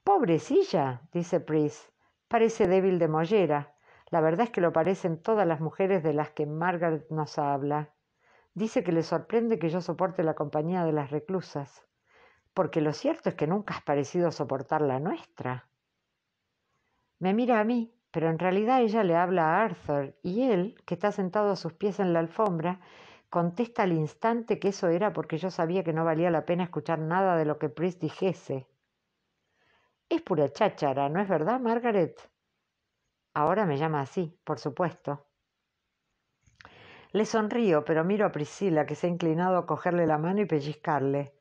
Pobrecilla, dice Price, parece débil de mollera. La verdad es que lo parecen todas las mujeres de las que Margaret nos habla. Dice que le sorprende que yo soporte la compañía de las reclusas, porque lo cierto es que nunca has parecido soportar la nuestra. Me mira a mí, pero en realidad ella le habla a Arthur, y él, que está sentado a sus pies en la alfombra, Contesta al instante que eso era porque yo sabía que no valía la pena escuchar nada de lo que Pris dijese. Es pura cháchara, ¿no es verdad, Margaret? Ahora me llama así, por supuesto. Le sonrío, pero miro a Priscila, que se ha inclinado a cogerle la mano y pellizcarle.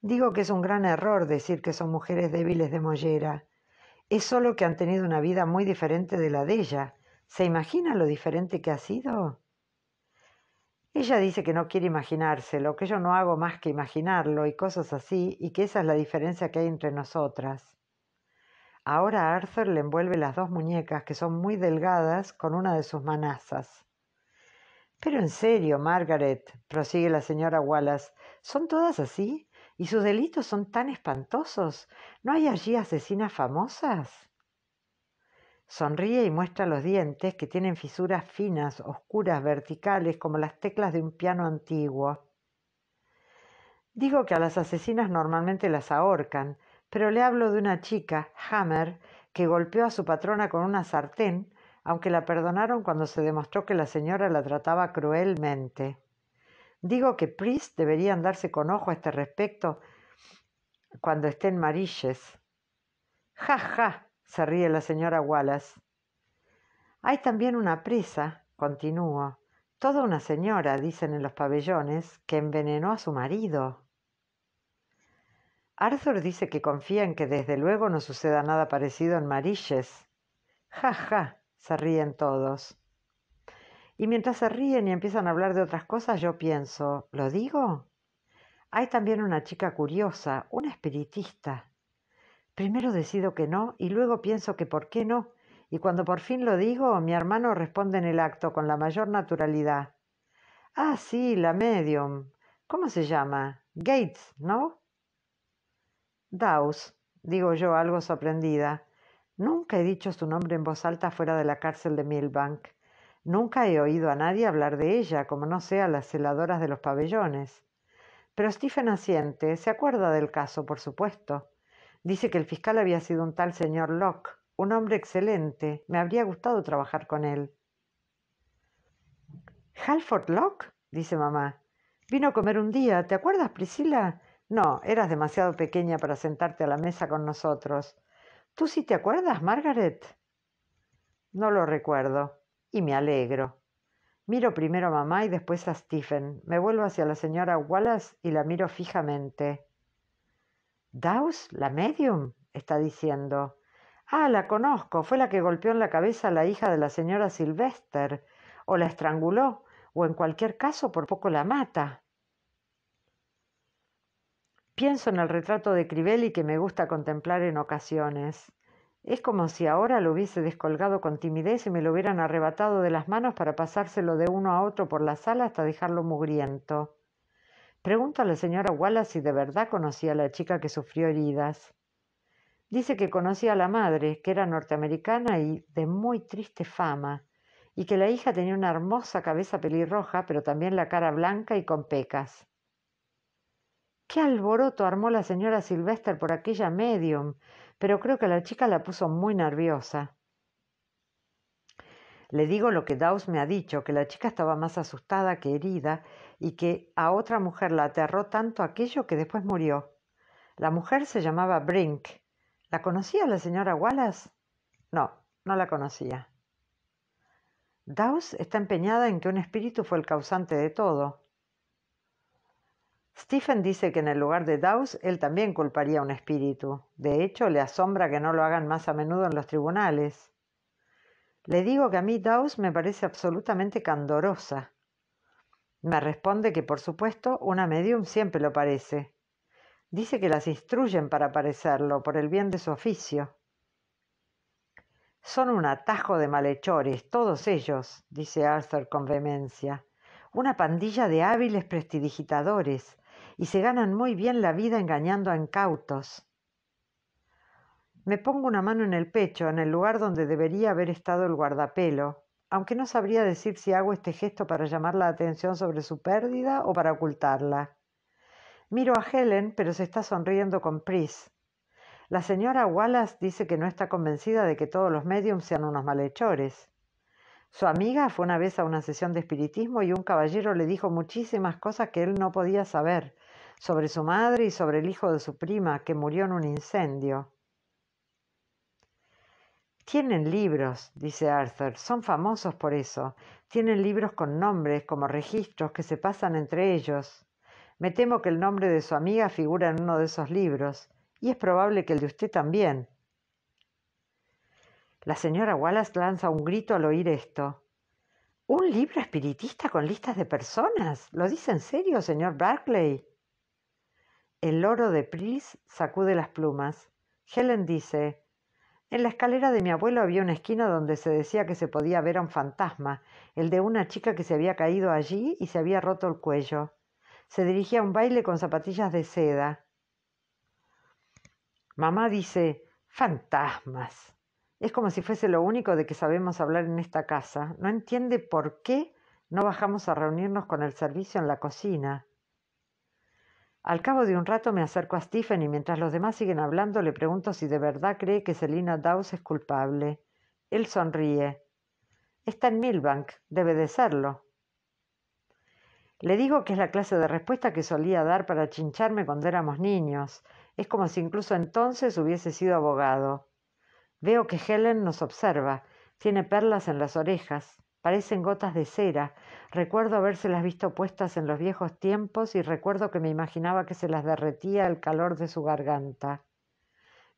Digo que es un gran error decir que son mujeres débiles de mollera. Es solo que han tenido una vida muy diferente de la de ella. ¿Se imagina lo diferente que ha sido? Ella dice que no quiere imaginárselo, que yo no hago más que imaginarlo y cosas así, y que esa es la diferencia que hay entre nosotras. Ahora Arthur le envuelve las dos muñecas, que son muy delgadas, con una de sus manazas. Pero en serio, Margaret, prosigue la señora Wallace, ¿son todas así? ¿Y sus delitos son tan espantosos? ¿No hay allí asesinas famosas? Sonríe y muestra los dientes que tienen fisuras finas, oscuras, verticales, como las teclas de un piano antiguo. Digo que a las asesinas normalmente las ahorcan, pero le hablo de una chica, Hammer, que golpeó a su patrona con una sartén, aunque la perdonaron cuando se demostró que la señora la trataba cruelmente. Digo que Priest deberían darse con ojo a este respecto cuando estén marilles. Ja, ja, se ríe la señora Wallace. Hay también una presa, continúo, toda una señora, dicen en los pabellones, que envenenó a su marido. Arthur dice que confía en que desde luego no suceda nada parecido en Marilles. Ja, ja, se ríen todos. Y mientras se ríen y empiezan a hablar de otras cosas, yo pienso, ¿lo digo? Hay también una chica curiosa, una espiritista. Primero decido que no y luego pienso que por qué no. Y cuando por fin lo digo, mi hermano responde en el acto con la mayor naturalidad. Ah, sí, la medium. ¿Cómo se llama? Gates, ¿no? Daws, digo yo algo sorprendida. Nunca he dicho su nombre en voz alta fuera de la cárcel de Milbank. Nunca he oído a nadie hablar de ella, como no sea las celadoras de los pabellones. Pero Stephen asiente, se acuerda del caso, por supuesto. Dice que el fiscal había sido un tal señor Locke, un hombre excelente. Me habría gustado trabajar con él. ¿Halford Locke? dice mamá. Vino a comer un día, ¿te acuerdas, Priscila? No, eras demasiado pequeña para sentarte a la mesa con nosotros. ¿Tú sí te acuerdas, Margaret? No lo recuerdo. Y me alegro. Miro primero a mamá y después a Stephen. Me vuelvo hacia la señora Wallace y la miro fijamente. Daus, la medium, está diciendo. Ah, la conozco, fue la que golpeó en la cabeza a la hija de la señora Sylvester, o la estranguló, o en cualquier caso por poco la mata. Pienso en el retrato de Crivelli que me gusta contemplar en ocasiones. Es como si ahora lo hubiese descolgado con timidez y me lo hubieran arrebatado de las manos para pasárselo de uno a otro por la sala hasta dejarlo mugriento. Pregunto a la señora Wallace si de verdad conocía a la chica que sufrió heridas. Dice que conocía a la madre, que era norteamericana y de muy triste fama, y que la hija tenía una hermosa cabeza pelirroja, pero también la cara blanca y con pecas. Qué alboroto armó la señora Sylvester por aquella medium, pero creo que la chica la puso muy nerviosa. Le digo lo que Dawes me ha dicho, que la chica estaba más asustada que herida y que a otra mujer la aterró tanto aquello que después murió. La mujer se llamaba Brink. ¿La conocía la señora Wallace? No, no la conocía. Dawes está empeñada en que un espíritu fue el causante de todo. Stephen dice que en el lugar de Dawes él también culparía a un espíritu. De hecho, le asombra que no lo hagan más a menudo en los tribunales. Le digo que a mí Dawes me parece absolutamente candorosa. Me responde que, por supuesto, una medium siempre lo parece. Dice que las instruyen para parecerlo, por el bien de su oficio. Son un atajo de malhechores, todos ellos, dice Arthur con vehemencia. Una pandilla de hábiles prestidigitadores, y se ganan muy bien la vida engañando a incautos. Me pongo una mano en el pecho, en el lugar donde debería haber estado el guardapelo, aunque no sabría decir si hago este gesto para llamar la atención sobre su pérdida o para ocultarla. Miro a Helen, pero se está sonriendo con Pris. La señora Wallace dice que no está convencida de que todos los mediums sean unos malhechores. Su amiga fue una vez a una sesión de espiritismo y un caballero le dijo muchísimas cosas que él no podía saber sobre su madre y sobre el hijo de su prima que murió en un incendio. Tienen libros, dice Arthur, son famosos por eso. Tienen libros con nombres, como registros, que se pasan entre ellos. Me temo que el nombre de su amiga figura en uno de esos libros, y es probable que el de usted también. La señora Wallace lanza un grito al oír esto. ¿Un libro espiritista con listas de personas? ¿Lo dice en serio, señor Barclay? El loro de Pris sacude las plumas. Helen dice, en la escalera de mi abuelo había una esquina donde se decía que se podía ver a un fantasma, el de una chica que se había caído allí y se había roto el cuello. Se dirigía a un baile con zapatillas de seda. Mamá dice, fantasmas. Es como si fuese lo único de que sabemos hablar en esta casa. No entiende por qué no bajamos a reunirnos con el servicio en la cocina. Al cabo de un rato me acerco a Stephen y mientras los demás siguen hablando le pregunto si de verdad cree que Selina Dawes es culpable. Él sonríe. Está en Milbank, debe de serlo. Le digo que es la clase de respuesta que solía dar para chincharme cuando éramos niños. Es como si incluso entonces hubiese sido abogado. Veo que Helen nos observa. Tiene perlas en las orejas. Parecen gotas de cera. Recuerdo habérselas visto puestas en los viejos tiempos y recuerdo que me imaginaba que se las derretía el calor de su garganta.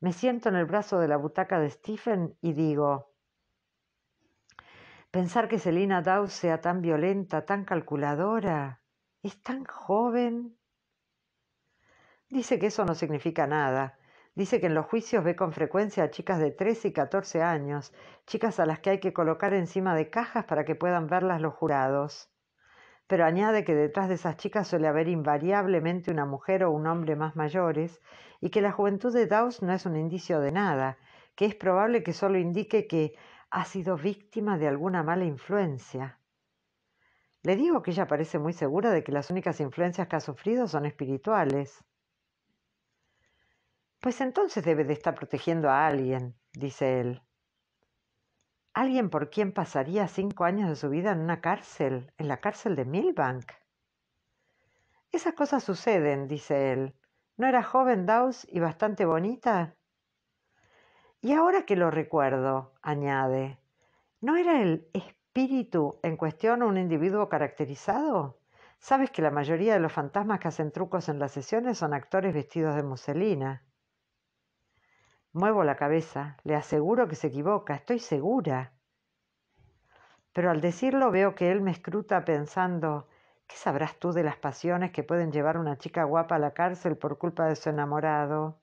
Me siento en el brazo de la butaca de Stephen y digo, pensar que Selina Dow sea tan violenta, tan calculadora, es tan joven. Dice que eso no significa nada, Dice que en los juicios ve con frecuencia a chicas de 13 y 14 años, chicas a las que hay que colocar encima de cajas para que puedan verlas los jurados. Pero añade que detrás de esas chicas suele haber invariablemente una mujer o un hombre más mayores y que la juventud de Daws no es un indicio de nada, que es probable que solo indique que ha sido víctima de alguna mala influencia. Le digo que ella parece muy segura de que las únicas influencias que ha sufrido son espirituales. Pues entonces debe de estar protegiendo a alguien, dice él. Alguien por quien pasaría cinco años de su vida en una cárcel, en la cárcel de Milbank. Esas cosas suceden, dice él. ¿No era joven Dawes y bastante bonita? Y ahora que lo recuerdo, añade, ¿no era el espíritu en cuestión un individuo caracterizado? Sabes que la mayoría de los fantasmas que hacen trucos en las sesiones son actores vestidos de muselina. Muevo la cabeza, le aseguro que se equivoca, estoy segura. Pero al decirlo veo que él me escruta pensando, ¿qué sabrás tú de las pasiones que pueden llevar una chica guapa a la cárcel por culpa de su enamorado?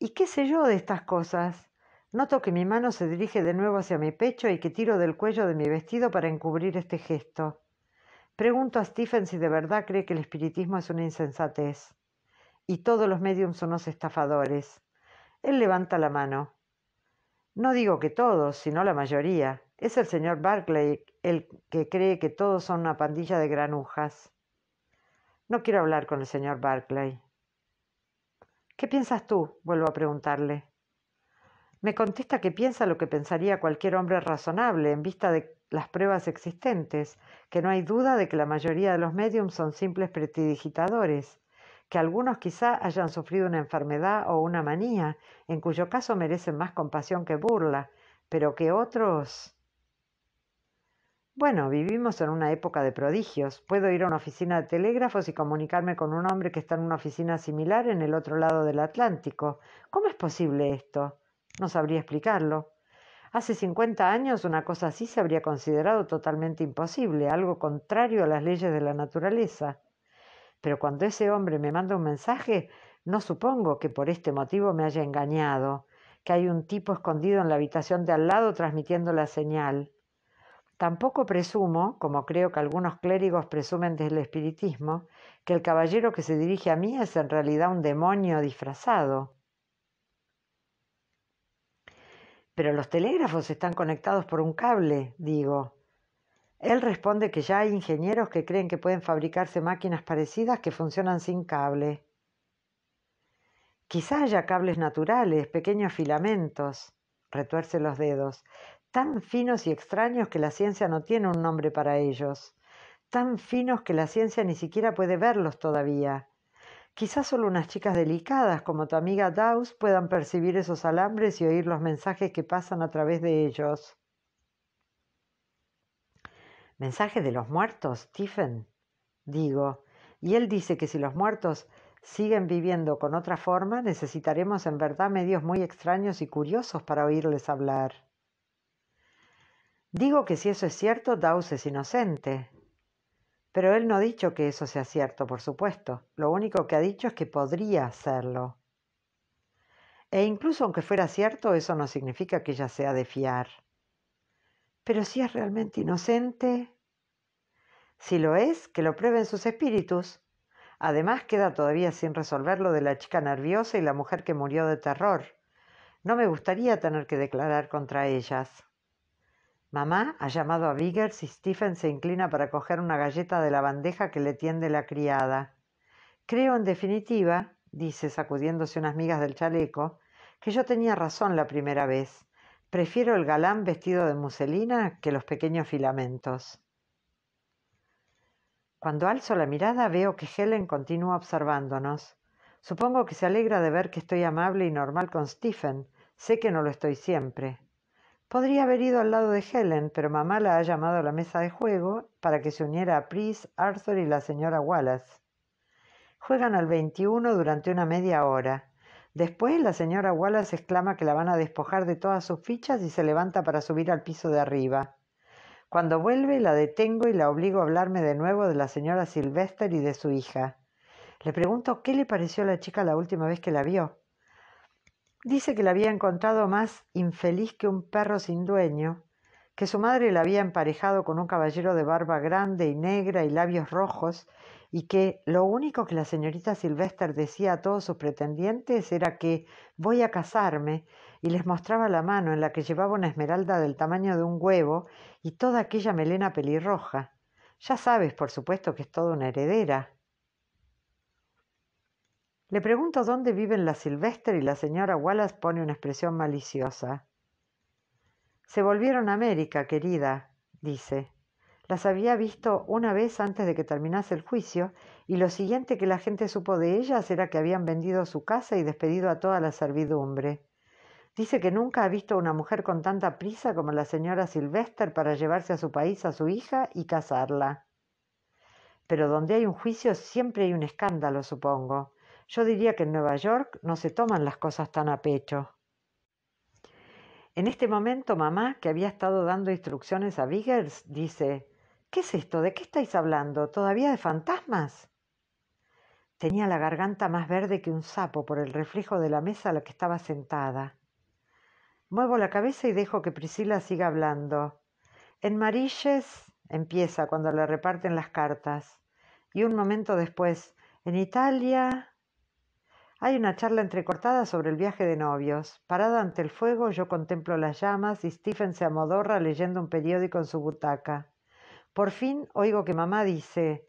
¿Y qué sé yo de estas cosas? Noto que mi mano se dirige de nuevo hacia mi pecho y que tiro del cuello de mi vestido para encubrir este gesto. Pregunto a Stephen si de verdad cree que el espiritismo es una insensatez y todos los mediums son los estafadores. Él levanta la mano. No digo que todos, sino la mayoría. Es el señor Barclay el que cree que todos son una pandilla de granujas. No quiero hablar con el señor Barclay. ¿Qué piensas tú? vuelvo a preguntarle. Me contesta que piensa lo que pensaría cualquier hombre razonable en vista de las pruebas existentes, que no hay duda de que la mayoría de los mediums son simples prestidigitadores, que algunos quizá hayan sufrido una enfermedad o una manía, en cuyo caso merecen más compasión que burla, pero que otros... Bueno, vivimos en una época de prodigios. Puedo ir a una oficina de telégrafos y comunicarme con un hombre que está en una oficina similar en el otro lado del Atlántico. ¿Cómo es posible esto? No sabría explicarlo. Hace 50 años una cosa así se habría considerado totalmente imposible, algo contrario a las leyes de la naturaleza pero cuando ese hombre me manda un mensaje, no supongo que por este motivo me haya engañado, que hay un tipo escondido en la habitación de al lado transmitiendo la señal. Tampoco presumo, como creo que algunos clérigos presumen desde el espiritismo, que el caballero que se dirige a mí es en realidad un demonio disfrazado. Pero los telégrafos están conectados por un cable, digo. Él responde que ya hay ingenieros que creen que pueden fabricarse máquinas parecidas que funcionan sin cable. Quizá haya cables naturales, pequeños filamentos, retuerce los dedos, tan finos y extraños que la ciencia no tiene un nombre para ellos, tan finos que la ciencia ni siquiera puede verlos todavía. Quizás solo unas chicas delicadas como tu amiga Daus puedan percibir esos alambres y oír los mensajes que pasan a través de ellos. ¿Mensaje de los muertos, Stephen? Digo, y él dice que si los muertos siguen viviendo con otra forma, necesitaremos en verdad medios muy extraños y curiosos para oírles hablar. Digo que si eso es cierto, Dawes es inocente. Pero él no ha dicho que eso sea cierto, por supuesto. Lo único que ha dicho es que podría serlo. E incluso aunque fuera cierto, eso no significa que ella sea de fiar. Pero si es realmente inocente, si lo es, que lo prueben sus espíritus. Además, queda todavía sin resolver lo de la chica nerviosa y la mujer que murió de terror. No me gustaría tener que declarar contra ellas. Mamá ha llamado a Biggers y Stephen se inclina para coger una galleta de la bandeja que le tiende la criada. Creo, en definitiva, dice, sacudiéndose unas migas del chaleco, que yo tenía razón la primera vez. Prefiero el galán vestido de muselina que los pequeños filamentos. Cuando alzo la mirada veo que Helen continúa observándonos. Supongo que se alegra de ver que estoy amable y normal con Stephen. Sé que no lo estoy siempre. Podría haber ido al lado de Helen, pero mamá la ha llamado a la mesa de juego para que se uniera a Pris, Arthur y la señora Wallace. Juegan al 21 durante una media hora. Después la señora Wallace exclama que la van a despojar de todas sus fichas y se levanta para subir al piso de arriba. Cuando vuelve la detengo y la obligo a hablarme de nuevo de la señora Sylvester y de su hija. Le pregunto qué le pareció a la chica la última vez que la vio. Dice que la había encontrado más infeliz que un perro sin dueño, que su madre la había emparejado con un caballero de barba grande y negra y labios rojos, y que lo único que la señorita Sylvester decía a todos sus pretendientes era que voy a casarme y les mostraba la mano en la que llevaba una esmeralda del tamaño de un huevo y toda aquella melena pelirroja. Ya sabes, por supuesto, que es toda una heredera. Le pregunto dónde viven la Sylvester y la señora Wallace pone una expresión maliciosa. Se volvieron a América, querida, dice. Las había visto una vez antes de que terminase el juicio y lo siguiente que la gente supo de ellas era que habían vendido su casa y despedido a toda la servidumbre. Dice que nunca ha visto una mujer con tanta prisa como la señora Sylvester para llevarse a su país a su hija y casarla. Pero donde hay un juicio siempre hay un escándalo, supongo. Yo diría que en Nueva York no se toman las cosas tan a pecho. En este momento mamá, que había estado dando instrucciones a Biggers, dice ¿Qué es esto? ¿De qué estáis hablando? ¿Todavía de fantasmas? Tenía la garganta más verde que un sapo por el reflejo de la mesa a la que estaba sentada. Muevo la cabeza y dejo que Priscila siga hablando. En Marilles empieza cuando le reparten las cartas. Y un momento después, en Italia. Hay una charla entrecortada sobre el viaje de novios. Parada ante el fuego, yo contemplo las llamas y Stephen se amodorra leyendo un periódico en su butaca. Por fin oigo que mamá dice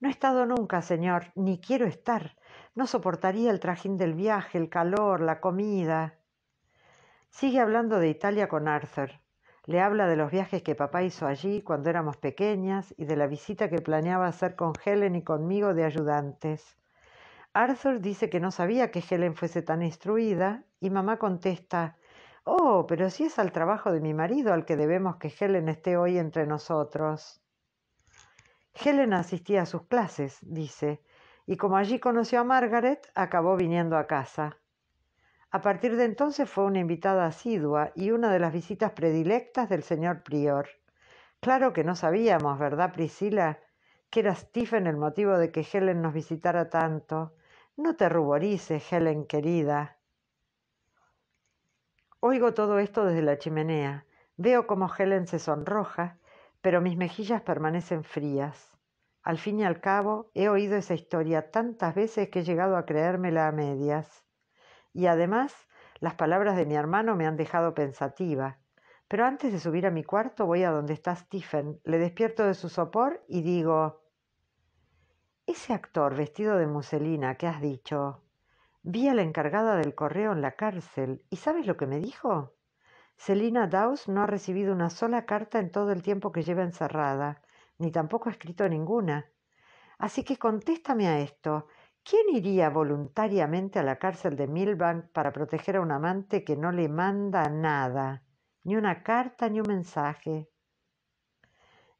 No he estado nunca, señor, ni quiero estar. No soportaría el trajín del viaje, el calor, la comida. Sigue hablando de Italia con Arthur. Le habla de los viajes que papá hizo allí cuando éramos pequeñas y de la visita que planeaba hacer con Helen y conmigo de ayudantes. Arthur dice que no sabía que Helen fuese tan instruida y mamá contesta Oh, pero si es al trabajo de mi marido al que debemos que Helen esté hoy entre nosotros. Helen asistía a sus clases, dice, y como allí conoció a Margaret, acabó viniendo a casa. A partir de entonces fue una invitada asidua y una de las visitas predilectas del señor Prior. Claro que no sabíamos, ¿verdad, Priscila? Que era Stephen el motivo de que Helen nos visitara tanto. No te ruborices, Helen querida. Oigo todo esto desde la chimenea. Veo cómo Helen se sonroja, pero mis mejillas permanecen frías. Al fin y al cabo, he oído esa historia tantas veces que he llegado a creérmela a medias. Y además, las palabras de mi hermano me han dejado pensativa. Pero antes de subir a mi cuarto voy a donde está Stephen, le despierto de su sopor y digo Ese actor vestido de muselina que has dicho, Vi a la encargada del correo en la cárcel y ¿sabes lo que me dijo? Selina Dawes no ha recibido una sola carta en todo el tiempo que lleva encerrada, ni tampoco ha escrito ninguna. Así que contéstame a esto. ¿Quién iría voluntariamente a la cárcel de Milbank para proteger a un amante que no le manda nada? Ni una carta, ni un mensaje.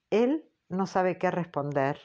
Él no sabe qué responder.